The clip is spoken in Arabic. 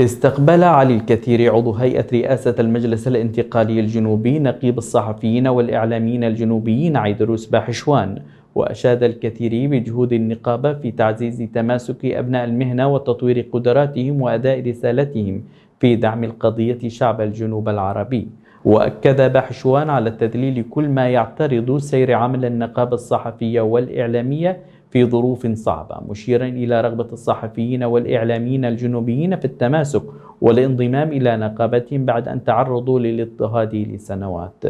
استقبل علي الكثير عضو هيئة رئاسة المجلس الانتقالي الجنوبي نقيب الصحفيين والإعلاميين الجنوبيين عيدروس باحشوان وأشاد الكثير بجهود النقابة في تعزيز تماسك أبناء المهنة وتطوير قدراتهم وأداء رسالتهم في دعم القضية شعب الجنوب العربي وأكد باحشوان على تذليل كل ما يعترض سير عمل النقابة الصحفية والإعلامية في ظروف صعبة مشيرا إلى رغبة الصحفيين والإعلاميين الجنوبيين في التماسك والانضمام إلى نقابتهم بعد أن تعرضوا للاضطهاد لسنوات